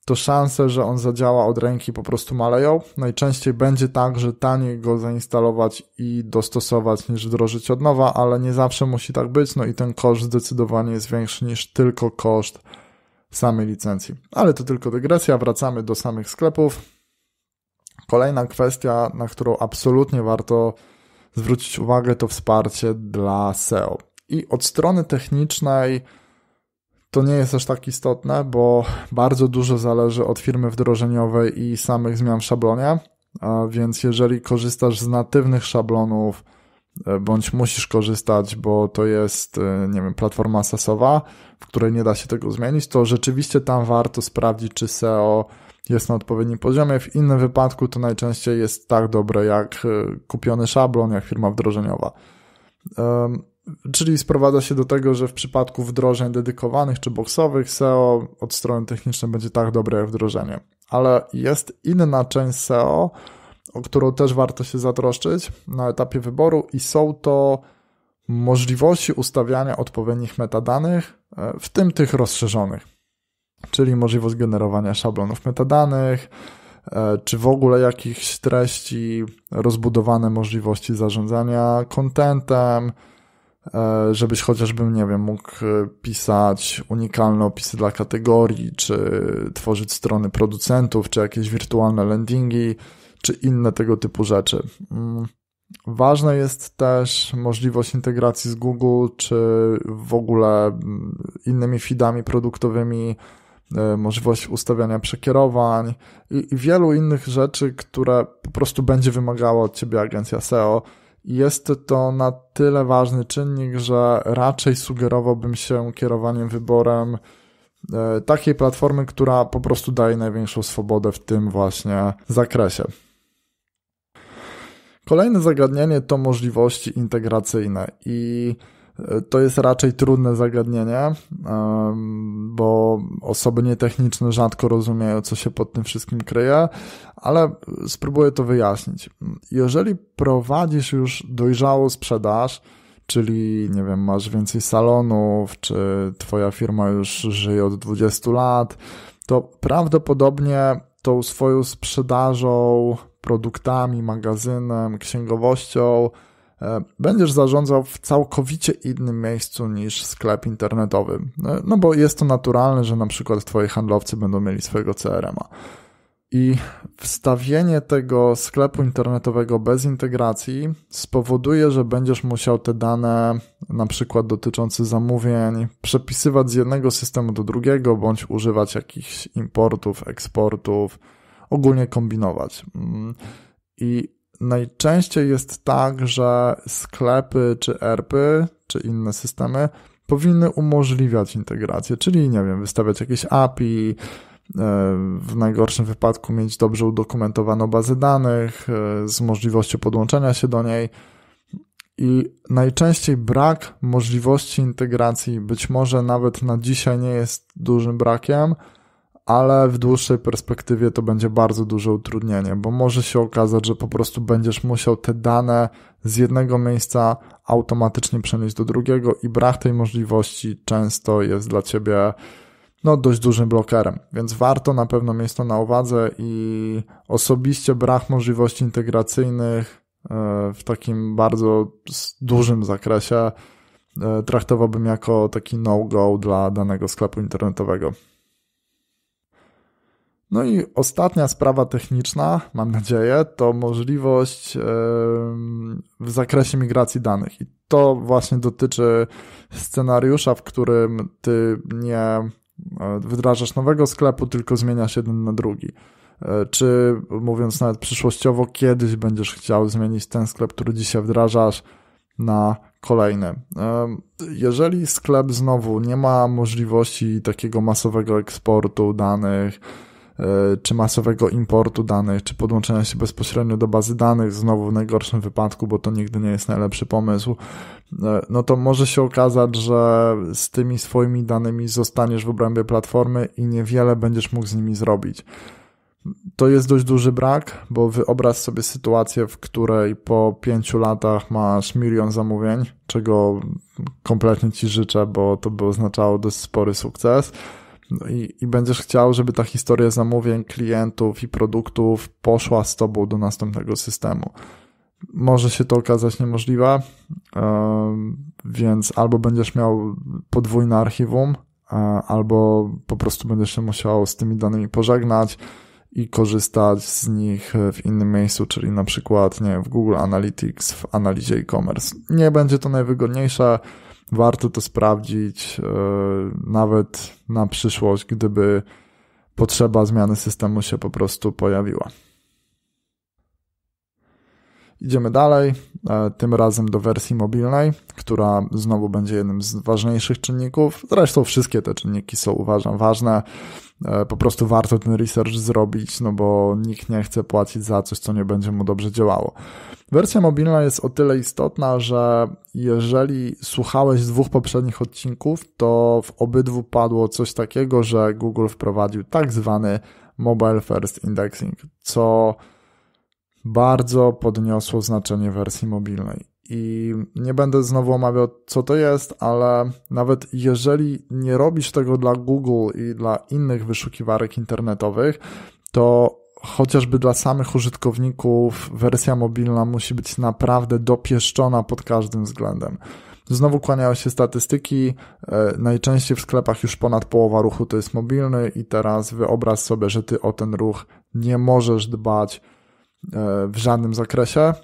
to szanse, że on zadziała od ręki po prostu maleją. Najczęściej będzie tak, że taniej go zainstalować i dostosować niż wdrożyć od nowa, ale nie zawsze musi tak być, no i ten koszt zdecydowanie jest większy niż tylko koszt samej licencji. Ale to tylko dygresja, wracamy do samych sklepów. Kolejna kwestia, na którą absolutnie warto zwrócić uwagę, to wsparcie dla SEO. I od strony technicznej, to nie jest aż tak istotne, bo bardzo dużo zależy od firmy wdrożeniowej i samych zmian w szablonie. A więc jeżeli korzystasz z natywnych szablonów, e, bądź musisz korzystać, bo to jest, e, nie wiem, platforma sasowa, w której nie da się tego zmienić, to rzeczywiście tam warto sprawdzić, czy SEO jest na odpowiednim poziomie. W innym wypadku to najczęściej jest tak dobre jak e, kupiony szablon, jak firma wdrożeniowa. Czyli sprowadza się do tego, że w przypadku wdrożeń dedykowanych czy boksowych SEO od strony technicznej będzie tak dobre jak wdrożenie. Ale jest inna część SEO, o którą też warto się zatroszczyć na etapie wyboru i są to możliwości ustawiania odpowiednich metadanych, e, w tym tych rozszerzonych, czyli możliwość generowania szablonów metadanych, e, czy w ogóle jakichś treści, rozbudowane możliwości zarządzania kontentem, E, żebyś chociażby, nie wiem, mógł e, pisać unikalne opisy dla kategorii, czy tworzyć strony producentów, czy jakieś wirtualne landingi, czy inne tego typu rzeczy. Mm. Ważna jest też możliwość integracji z Google, czy w ogóle mm, innymi feedami produktowymi, e, możliwość ustawiania przekierowań i, i wielu innych rzeczy, które po prostu będzie wymagała od ciebie agencja SEO jest to na tyle ważny czynnik, że raczej sugerowałbym się kierowaniem wyborem e, takiej platformy, która po prostu daje największą swobodę w tym właśnie zakresie. Kolejne zagadnienie to możliwości integracyjne i to jest raczej trudne zagadnienie, bo osoby nietechniczne rzadko rozumieją, co się pod tym wszystkim kryje, ale spróbuję to wyjaśnić. Jeżeli prowadzisz już dojrzałą sprzedaż, czyli nie wiem, masz więcej salonów, czy twoja firma już żyje od 20 lat, to prawdopodobnie tą swoją sprzedażą, produktami, magazynem, księgowością E, będziesz zarządzał w całkowicie innym miejscu niż sklep internetowy. E, no bo jest to naturalne, że na przykład twoi handlowcy będą mieli swojego CRM-a. I wstawienie tego sklepu internetowego bez integracji spowoduje, że będziesz musiał te dane, na przykład dotyczące zamówień, przepisywać z jednego systemu do drugiego, bądź używać jakichś importów, eksportów, ogólnie kombinować. Mm. I najczęściej jest tak, że sklepy czy ERPy, czy inne systemy powinny umożliwiać integrację, czyli nie wiem, wystawiać jakieś API, e, w najgorszym wypadku mieć dobrze udokumentowaną bazę danych e, z możliwością podłączenia się do niej. I najczęściej brak możliwości integracji, być może nawet na dzisiaj nie jest dużym brakiem, ale w dłuższej perspektywie to będzie bardzo duże utrudnienie, bo może się okazać, że po prostu będziesz musiał te dane z jednego miejsca automatycznie przenieść do drugiego i brak tej możliwości często jest dla ciebie no, dość dużym blokerem, więc warto na pewno mieć to na uwadze i osobiście brak możliwości integracyjnych e, w takim bardzo dużym zakresie e, traktowałbym jako taki no-go dla danego sklepu internetowego. No i ostatnia sprawa techniczna, mam nadzieję, to możliwość w zakresie migracji danych. I to właśnie dotyczy scenariusza, w którym ty nie e, wdrażasz nowego sklepu, tylko zmieniasz jeden na drugi. E, czy mówiąc nawet przyszłościowo, kiedyś będziesz chciał zmienić ten sklep, który dzisiaj wdrażasz, na kolejny. Jeżeli sklep znowu nie ma możliwości takiego masowego eksportu danych, E, czy masowego importu danych, czy podłączenia się bezpośrednio do bazy danych, znowu w najgorszym wypadku, bo to nigdy nie jest najlepszy pomysł, e, no to może się okazać, że z tymi swoimi danymi zostaniesz w obrębie platformy i niewiele będziesz mógł z nimi zrobić. To jest dość duży brak, bo wyobraź sobie sytuację, w której po pięciu latach masz milion zamówień, czego kompletnie ci życzę, bo to by oznaczało dość spory sukces no i, i będziesz chciał, żeby ta historia zamówień klientów i produktów poszła z tobą do następnego systemu. Może się to okazać niemożliwe, więc albo będziesz miał podwójne archiwum, e, albo po prostu będziesz się musiał z tymi danymi pożegnać i korzystać z nich w innym miejscu, czyli na przykład nie, w Google Analytics, w analizie e-commerce. Nie będzie to najwygodniejsze, warto to sprawdzić e, nawet na przyszłość, gdyby potrzeba zmiany systemu się po prostu pojawiła. Idziemy dalej, e, tym razem do wersji mobilnej, która znowu będzie jednym z ważniejszych czynników. Zresztą wszystkie te czynniki są, uważam, ważne. E, po prostu warto ten research zrobić, no bo nikt nie chce płacić za coś, co nie będzie mu dobrze działało. Wersja mobilna jest o tyle istotna, że jeżeli słuchałeś dwóch poprzednich odcinków, to w obydwu padło coś takiego, że Google wprowadził tak zwany Mobile First Indexing, co bardzo podniosło znaczenie wersji mobilnej. I nie będę znowu omawiał, co to jest, ale nawet jeżeli nie robisz tego dla Google i dla innych wyszukiwarek internetowych, to chociażby dla samych użytkowników wersja mobilna musi być naprawdę dopieszczona pod każdym względem. Znowu kłaniają się statystyki. E, najczęściej w sklepach już ponad połowa ruchu to jest mobilny, i teraz wyobraź sobie, że ty o ten ruch nie możesz dbać E, w żadnym zakresie, e,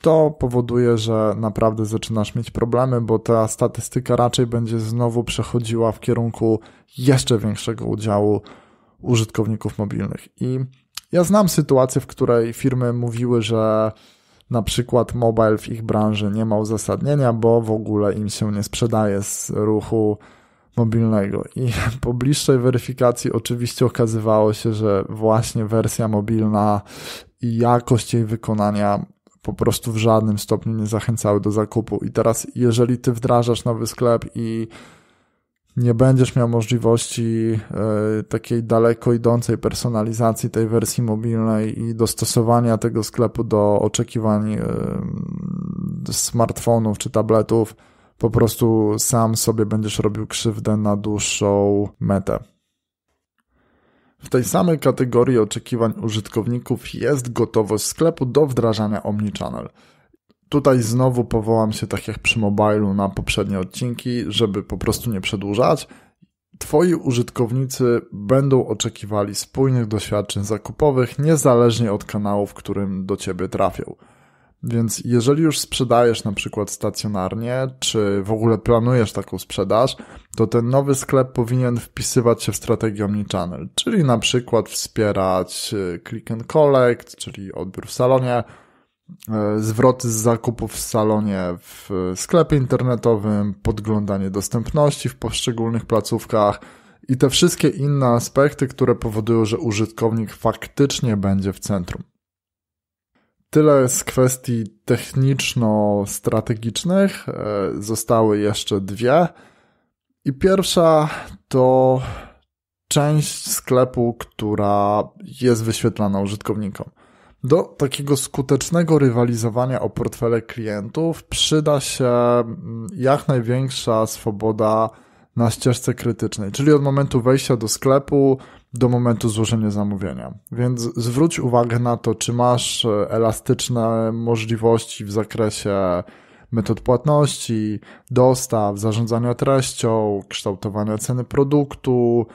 to powoduje, że naprawdę zaczynasz mieć problemy, bo ta statystyka raczej będzie znowu przechodziła w kierunku jeszcze większego udziału użytkowników mobilnych. I ja znam sytuację, w której firmy mówiły, że na przykład mobile w ich branży nie ma uzasadnienia, bo w ogóle im się nie sprzedaje z ruchu mobilnego. I po bliższej weryfikacji oczywiście okazywało się, że właśnie wersja mobilna i jakość jej wykonania po prostu w żadnym stopniu nie zachęcały do zakupu. I teraz, jeżeli ty wdrażasz nowy sklep i nie będziesz miał możliwości e, takiej daleko idącej personalizacji tej wersji mobilnej i dostosowania tego sklepu do oczekiwań e, smartfonów czy tabletów, po prostu sam sobie będziesz robił krzywdę na dłuższą metę. W tej samej kategorii oczekiwań użytkowników jest gotowość sklepu do wdrażania omnichannel. Tutaj znowu powołam się tak jak przy mobilu na poprzednie odcinki, żeby po prostu nie przedłużać. Twoi użytkownicy będą oczekiwali spójnych doświadczeń zakupowych, niezależnie od kanału, w którym do ciebie trafią. Więc jeżeli już sprzedajesz na przykład stacjonarnie, czy w ogóle planujesz taką sprzedaż, to ten nowy sklep powinien wpisywać się w strategię omnichannel, czyli na przykład wspierać e, click and collect, czyli odbiór w salonie, e, zwroty z zakupów w salonie w sklepie internetowym, podglądanie dostępności w poszczególnych placówkach i te wszystkie inne aspekty, które powodują, że użytkownik faktycznie będzie w centrum. Tyle z kwestii techniczno-strategicznych. E, zostały jeszcze dwie. I pierwsza to część sklepu, która jest wyświetlana użytkownikom. Do takiego skutecznego rywalizowania o portfele klientów przyda się mm, jak największa swoboda na ścieżce krytycznej, czyli od momentu wejścia do sklepu do momentu złożenia zamówienia. Więc zwróć uwagę na to, czy masz e, elastyczne możliwości w zakresie metod płatności, dostaw, zarządzania treścią, kształtowania ceny produktu,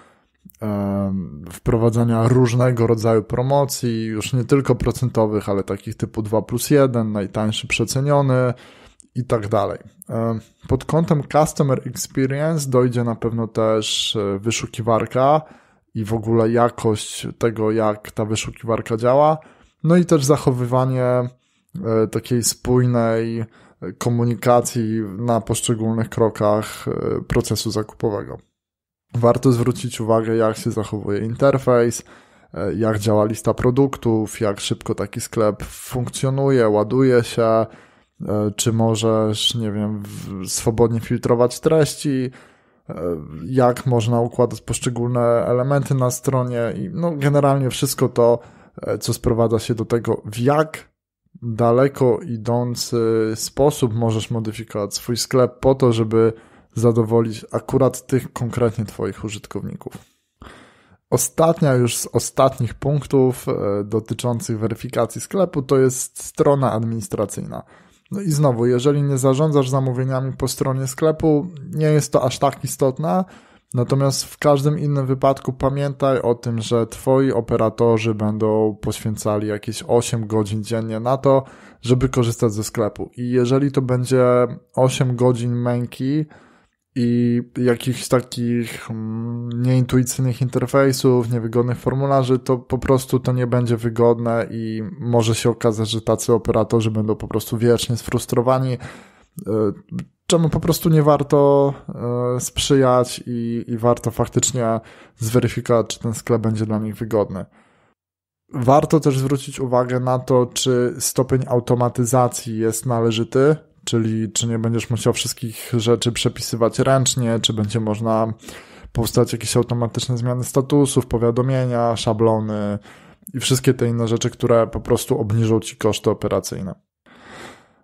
wprowadzania różnego rodzaju promocji, już nie tylko procentowych, ale takich typu 2 plus 1, najtańszy przeceniony i tak dalej. Pod kątem Customer Experience dojdzie na pewno też e, wyszukiwarka, i w ogóle jakość tego, jak ta wyszukiwarka działa, no i też zachowywanie e, takiej spójnej e, komunikacji na poszczególnych krokach e, procesu zakupowego. Warto zwrócić uwagę, jak się zachowuje interfejs, jak działa lista produktów, jak szybko taki sklep funkcjonuje, ładuje się, czy możesz, nie wiem, swobodnie filtrować treści, jak można układać poszczególne elementy na stronie i no generalnie wszystko to, e, co sprowadza się do tego, w jak daleko idący sposób możesz modyfikować swój sklep po to, żeby zadowolić akurat tych konkretnie Twoich użytkowników. Ostatnia już z ostatnich punktów e, dotyczących weryfikacji sklepu to jest strona administracyjna. No i znowu, jeżeli nie zarządzasz zamówieniami po stronie sklepu, nie jest to aż tak istotne. Natomiast w każdym innym wypadku pamiętaj o tym, że twoi operatorzy będą poświęcali jakieś 8 godzin dziennie na to, żeby korzystać ze sklepu. I jeżeli to będzie 8 godzin męki, i jakichś takich mm, nieintuicyjnych interfejsów, niewygodnych formularzy, to po prostu to nie będzie wygodne i może się okazać, że tacy operatorzy będą po prostu wiecznie sfrustrowani, e, czemu po prostu nie warto e, sprzyjać i, i warto faktycznie zweryfikować, czy ten sklep będzie dla nich wygodny. Warto też zwrócić uwagę na to, czy stopień automatyzacji jest należyty, czyli czy nie będziesz musiał wszystkich rzeczy przepisywać ręcznie, czy będzie można powstać jakieś automatyczne zmiany statusów, powiadomienia, szablony i wszystkie te inne rzeczy, które po prostu obniżą ci koszty operacyjne.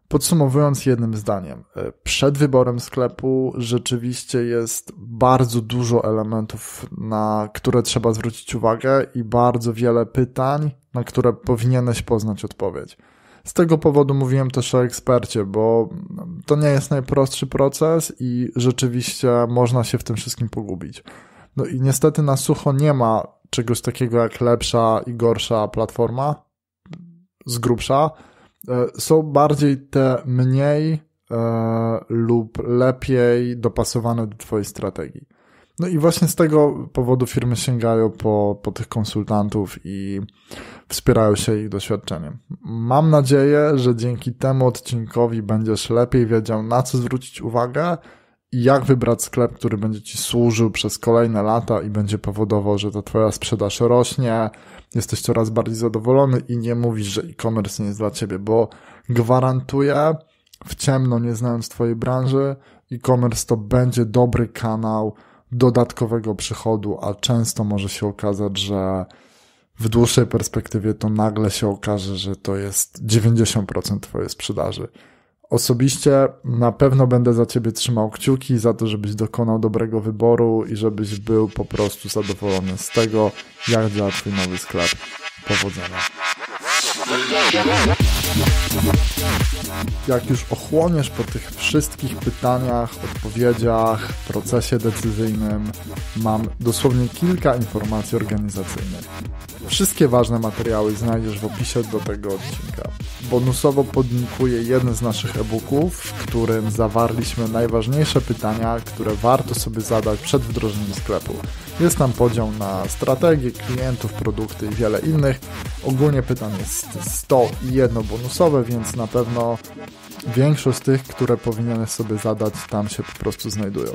Podsumowując jednym zdaniem, e, przed wyborem sklepu rzeczywiście jest bardzo dużo elementów, na które trzeba zwrócić uwagę i bardzo wiele pytań, na które powinieneś poznać odpowiedź. Z tego powodu mówiłem też o ekspercie, bo to nie jest najprostszy proces i rzeczywiście można się w tym wszystkim pogubić. No i niestety na sucho nie ma czegoś takiego jak lepsza i gorsza platforma z grubsza. E, są bardziej te mniej e, lub lepiej dopasowane do Twojej strategii. No i właśnie z tego powodu firmy sięgają po, po tych konsultantów i wspierają się ich doświadczeniem. Mam nadzieję, że dzięki temu odcinkowi będziesz lepiej wiedział, na co zwrócić uwagę i jak wybrać sklep, który będzie Ci służył przez kolejne lata i będzie powodował, że ta Twoja sprzedaż rośnie, jesteś coraz bardziej zadowolony i nie mówisz, że e-commerce nie jest dla Ciebie, bo gwarantuję, w ciemno, nie znając Twojej branży, e-commerce to będzie dobry kanał dodatkowego przychodu, a często może się okazać, że w dłuższej perspektywie to nagle się okaże, że to jest 90% Twojej sprzedaży. Osobiście na pewno będę za Ciebie trzymał kciuki za to, żebyś dokonał dobrego wyboru i żebyś był po prostu zadowolony z tego, jak działa Twój nowy sklep. Powodzenia. Jak już ochłoniesz po tych wszystkich pytaniach, odpowiedziach, procesie decyzyjnym, mam dosłownie kilka informacji organizacyjnych. Wszystkie ważne materiały znajdziesz w opisie do tego odcinka. Bonusowo podnikuję jeden z naszych e-booków, w którym zawarliśmy najważniejsze pytania, które warto sobie zadać przed wdrożeniem sklepu. Jest tam podział na strategie, klientów, produkty i wiele innych. Ogólnie pytań jest 100 i jedno bonusowe, więc na pewno większość z tych, które powinieneś sobie zadać, tam się po prostu znajdują.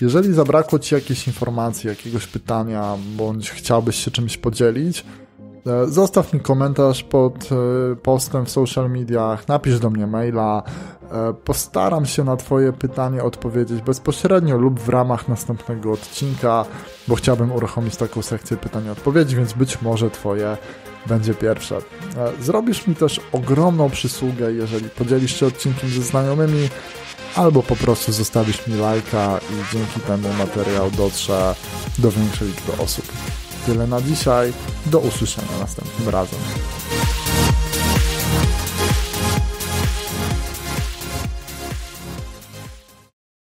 Jeżeli zabrakło Ci jakiejś informacji, jakiegoś pytania, bądź chciałbyś się czymś podzielić, e, zostaw mi komentarz pod e, postem w social mediach, napisz do mnie maila, e, Postaram się na Twoje pytanie odpowiedzieć bezpośrednio lub w ramach następnego odcinka, bo chciałbym uruchomić taką sekcję pytań-odpowiedzi, więc być może Twoje będzie pierwsze. Zrobisz mi też ogromną przysługę, jeżeli podzielisz się odcinkiem ze znajomymi, albo po prostu zostawić mi lajka i dzięki temu materiał dotrze do większej liczby osób. Tyle na dzisiaj, do usłyszenia następnym razem.